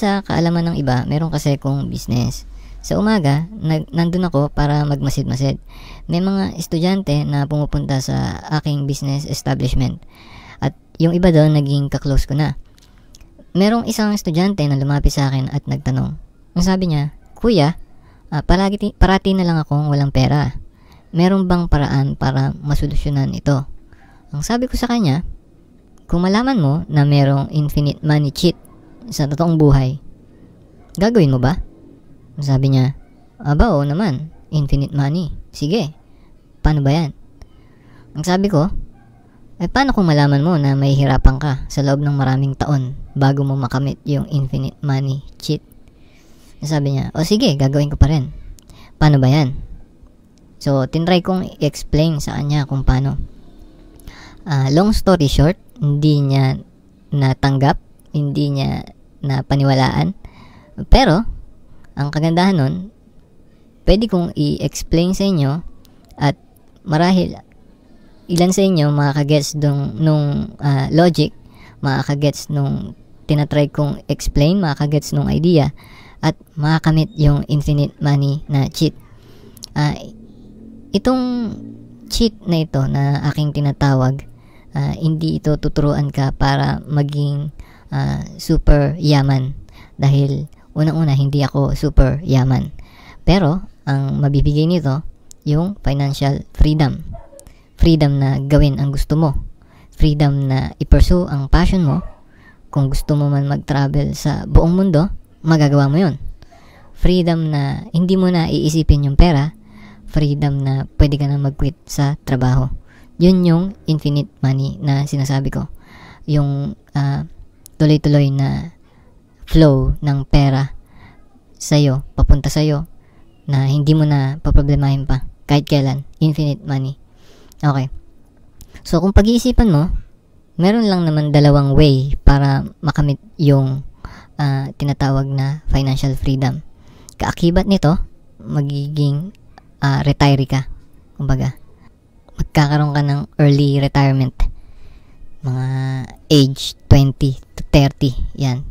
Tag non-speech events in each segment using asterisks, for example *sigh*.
sa kaalaman ng iba, meron kasi kong business. Sa umaga, nag, nandun ako para magmasid-masid. May mga estudyante na pumupunta sa aking business establishment. At yung iba doon, naging kaklose ko na. Merong isang estudyante na lumapit sa akin at nagtanong. Ang sabi niya, Kuya, uh, ah, parati, parati na lang akong walang pera. Meron bang paraan para masolusyonan ito? Ang sabi ko sa kanya, kung malaman mo na merong infinite money cheat sa totoong buhay. Gagawin mo ba? Sabi niya, Aba, oo naman. Infinite money. Sige. Paano ba yan? Ang sabi ko, eh paano kung malaman mo na may hirapan ka sa loob ng maraming taon bago mo makamit yung infinite money cheat? Sabi niya, o sige, gagawin ko pa rin. Paano ba yan? So, tinry kong i-explain sa kanya kung paano. Uh, long story short, hindi niya natanggap, hindi niya na paniwalaan. Pero, ang kagandahan nun, pwede kong i-explain sa inyo at marahil ilan sa inyo makakagets dong, nung uh, logic, makakagets nung tinatry kong explain, makakagets nung idea at makakamit yung infinite money na cheat. Uh, itong cheat na ito na aking tinatawag, uh, hindi ito tuturuan ka para maging uh, super yaman dahil unang-una hindi ako super yaman. Pero ang mabibigay nito yung financial freedom. Freedom na gawin ang gusto mo. Freedom na i-pursue ang passion mo. Kung gusto mo man mag-travel sa buong mundo, magagawa mo yon. Freedom na hindi mo na iisipin yung pera. Freedom na pwede ka na mag-quit sa trabaho. Yun yung infinite money na sinasabi ko. Yung uh, tuloy-tuloy na flow ng pera sa'yo, papunta sa'yo, na hindi mo na paproblemahin pa kahit kailan. Infinite money. Okay. So, kung pag-iisipan mo, meron lang naman dalawang way para makamit yung uh, tinatawag na financial freedom. Kaakibat nito, magiging uh, ah, retire ka. Kumbaga, magkakaroon ka ng early retirement. Mga age 20 to 30. Yan.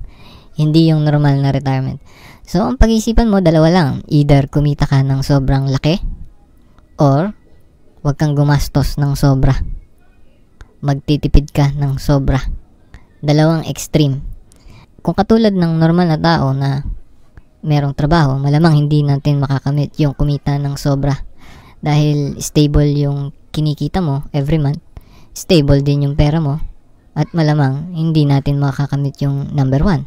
Hindi yung normal na retirement. So, ang pag-isipan mo, dalawa lang. Either kumita ka ng sobrang laki or wag kang gumastos ng sobra. Magtitipid ka ng sobra. Dalawang extreme. Kung katulad ng normal na tao na merong trabaho, malamang hindi natin makakamit yung kumita ng sobra. Dahil stable yung kinikita mo every month, stable din yung pera mo, at malamang hindi natin makakamit yung number 1.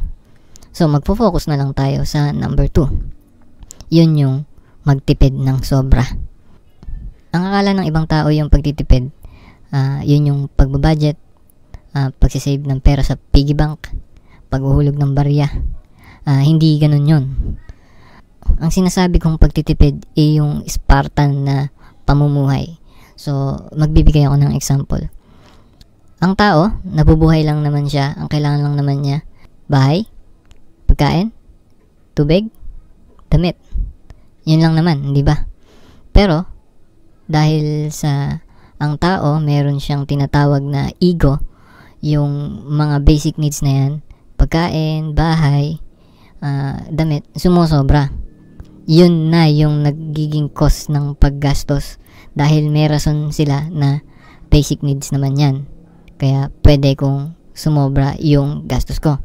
So magfo-focus na lang tayo sa number 2. Yun yung magtipid ng sobra. Ang akala ng ibang tao yung pagtitipid, uh, yun yung pagbabudget, uh, pagsisave ng pera sa piggy bank, paghuhulog ng barya. Uh, hindi ganun yun. Ang sinasabi kong pagtitipid ay yung Spartan na pamumuhay. So, magbibigay ako ng example. Ang tao, nabubuhay lang naman siya. Ang kailangan lang naman niya, bahay, pagkain, tubig, damit. Yun lang naman, di ba? Pero, dahil sa ang tao, meron siyang tinatawag na ego, yung mga basic needs na yan, pagkain, bahay, uh, damit, sumosobra. Yun na yung nagiging cause ng paggastos dahil may rason sila na basic needs naman yan. Kaya pwede kong sumobra yung gastos ko.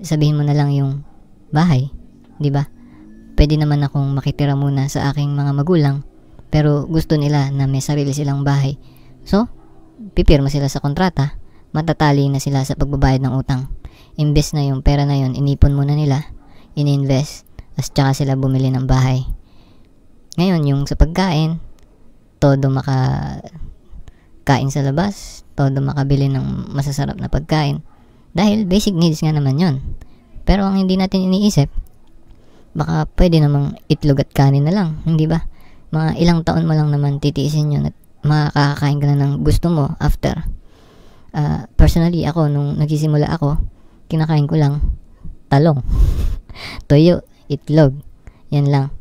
Sabihin mo na lang yung bahay, 'di ba? Pwede naman akong makitira muna sa aking mga magulang pero gusto nila na may sarili silang bahay. So, pipirma sila sa kontrata, matatali na sila sa pagbabayad ng utang. Imbes na yung pera na yun, inipon muna nila, ininvest, as tsaka sila bumili ng bahay. Ngayon, yung sa pagkain, todo maka kain sa labas, todo makabili ng masasarap na pagkain. Dahil basic needs nga naman yon. Pero ang hindi natin iniisip, baka pwede namang itlog at kanin na lang, hindi ba? Mga ilang taon mo lang naman titiisin yun at makakakain ka na ng gusto mo after. Uh, personally, ako, nung nagsisimula ako, kinakain ko lang talong, *laughs* toyo, itlog, yan lang.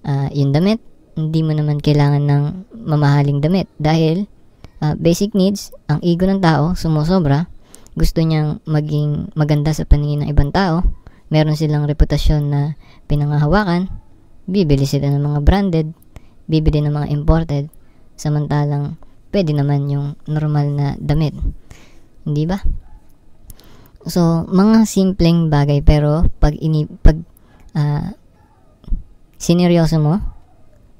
Uh, yung damit, hindi mo naman kailangan ng mamahaling damit dahil uh, basic needs, ang ego ng tao sumusobra, gusto niyang maging maganda sa paningin ng ibang tao, meron silang reputasyon na pinangahawakan, bibili sila ng mga branded, bibili ng mga imported, samantalang pwede naman yung normal na damit. Hindi ba? So, mga simpleng bagay pero pag ini pag uh, sineryoso mo,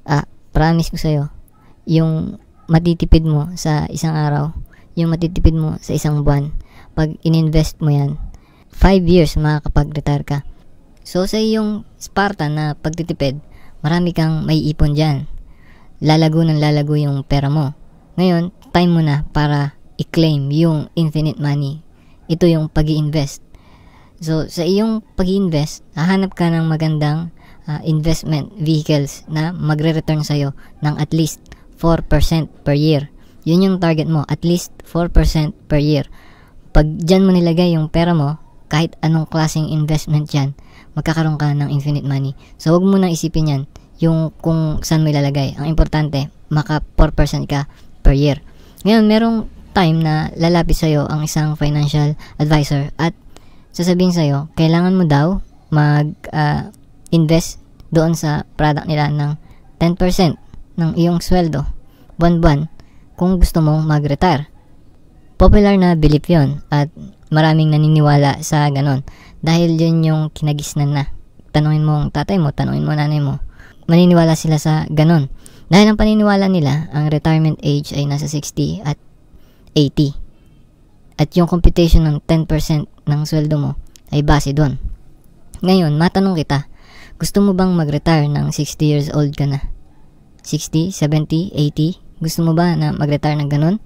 ah, promise ko sa'yo, yung matitipid mo sa isang araw, yung matitipid mo sa isang buwan, pag ininvest mo yan, 5 years makakapag-retire ka. So sa iyong Sparta na pagtitipid, marami kang may ipon dyan. Lalago ng lalago yung pera mo. Ngayon, time mo na para i-claim yung infinite money. Ito yung pag invest So, sa iyong pag invest hahanap ka ng magandang uh, investment vehicles na magre-return sa'yo ng at least 4% per year. Yun yung target mo, at least 4% per year. Pag dyan mo nilagay yung pera mo, kahit anong klaseng investment yan, magkakaroon ka ng infinite money. So, wag mo nang isipin yan, yung kung saan mo ilalagay. Ang importante, maka 4% ka per year. Ngayon, merong time na lalapit sa'yo ang isang financial advisor at sasabihin sa'yo, kailangan mo daw mag-invest ah, uh, doon sa product nila ng 10% ng iyong sweldo buwan-buwan kung gusto mong mag-retire. Popular na belief yon at maraming naniniwala sa ganon dahil yun yung kinagisnan na. Tanungin mo ang tatay mo, tanungin mo nanay mo. Maniniwala sila sa ganon. Dahil ang paniniwala nila, ang retirement age ay nasa 60 at 80. At yung computation ng 10% ng sweldo mo ay base doon. Ngayon, matanong kita, gusto mo bang mag-retire ng 60 years old ka na? 60, 70, 80. Gusto mo ba na mag-retire ng ganun?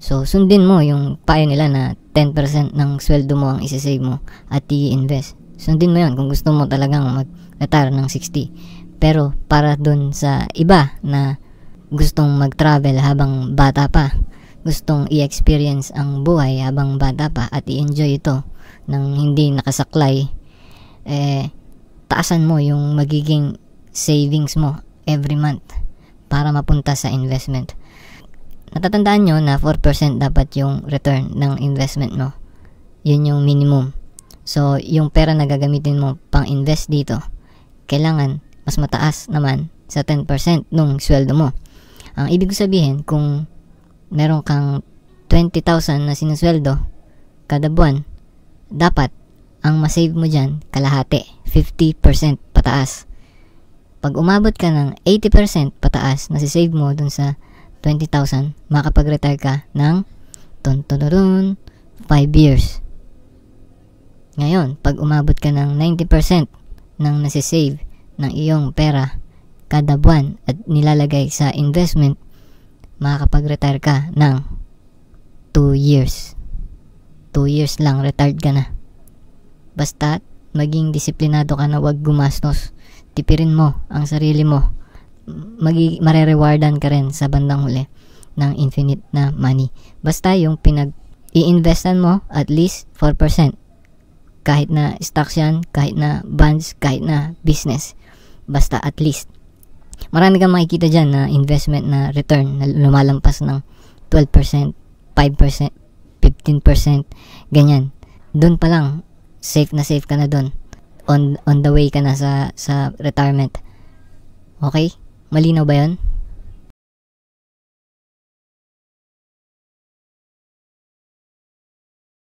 So, sundin mo yung payo nila na 10% ng sweldo mo ang isa-save mo at i-invest. Sundin mo yun kung gusto mo talagang mag-retire ng 60. Pero para dun sa iba na gustong mag-travel habang bata pa, gustong i-experience ang buhay habang bata pa at i-enjoy ito nang hindi nakasaklay, eh, taasan mo yung magiging savings mo every month para mapunta sa investment. Natatandaan nyo na 4% dapat yung return ng investment mo. Yun yung minimum. So, yung pera na gagamitin mo pang invest dito, kailangan mas mataas naman sa 10% nung sweldo mo. Ang ibig sabihin, kung meron kang 20,000 na sinusweldo kada buwan, dapat ang masave mo dyan kalahati, 50% pataas. Pag umabot ka ng 80% pataas na save mo dun sa 20,000, makapag-retire ka ng ton 5 years. Ngayon, pag umabot ka ng 90% ng nasisave ng iyong pera kada buwan at nilalagay sa investment, makakapag-retire ka ng 2 years. 2 years lang, retired ka na. Basta, maging disiplinado ka na wag gumastos tipirin mo ang sarili mo, magi marerewardan ka rin sa bandang huli ng infinite na money. Basta yung pinag i-investan mo at least 4%. Kahit na stocks yan, kahit na bonds, kahit na business. Basta at least. Marami kang makikita dyan na investment na return na lumalampas ng 12%, 5%, 15%, ganyan. Doon pa lang, safe na safe ka na doon on on the way ka na sa sa retirement. Okay? Malinaw ba 'yon?